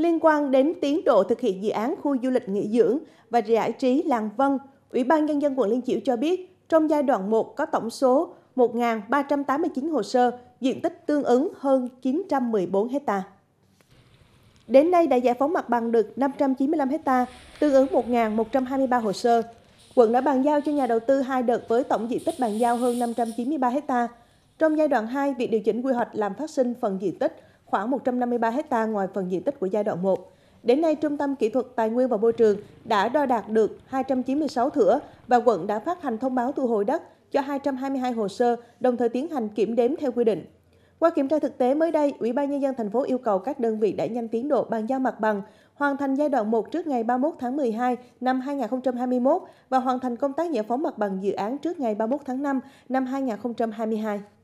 liên quan đến tiến độ thực hiện dự án khu du lịch nghỉ dưỡng và giải trí Làng Vân, Ủy ban Nhân dân quận Liên Chiểu cho biết, trong giai đoạn 1 có tổng số 1.389 hồ sơ, diện tích tương ứng hơn 914 hecta Đến nay đã giải phóng mặt bằng được 595 hecta tương ứng 1.123 hồ sơ. Quận đã bàn giao cho nhà đầu tư hai đợt với tổng diện tích bàn giao hơn 593 hecta Trong giai đoạn 2, việc điều chỉnh quy hoạch làm phát sinh phần diện tích khoảng 153 ha ngoài phần diện tích của giai đoạn 1. Đến nay, Trung tâm Kỹ thuật Tài nguyên và Môi trường đã đo đạt được 296 thửa và quận đã phát hành thông báo thu hồi đất cho 222 hồ sơ, đồng thời tiến hành kiểm đếm theo quy định. Qua kiểm tra thực tế mới đây, Ủy ban nhân dân thành phố yêu cầu các đơn vị đã nhanh tiến độ bàn giao mặt bằng, hoàn thành giai đoạn 1 trước ngày 31 tháng 12 năm 2021 và hoàn thành công tác giải phóng mặt bằng dự án trước ngày 31 tháng 5 năm 2022.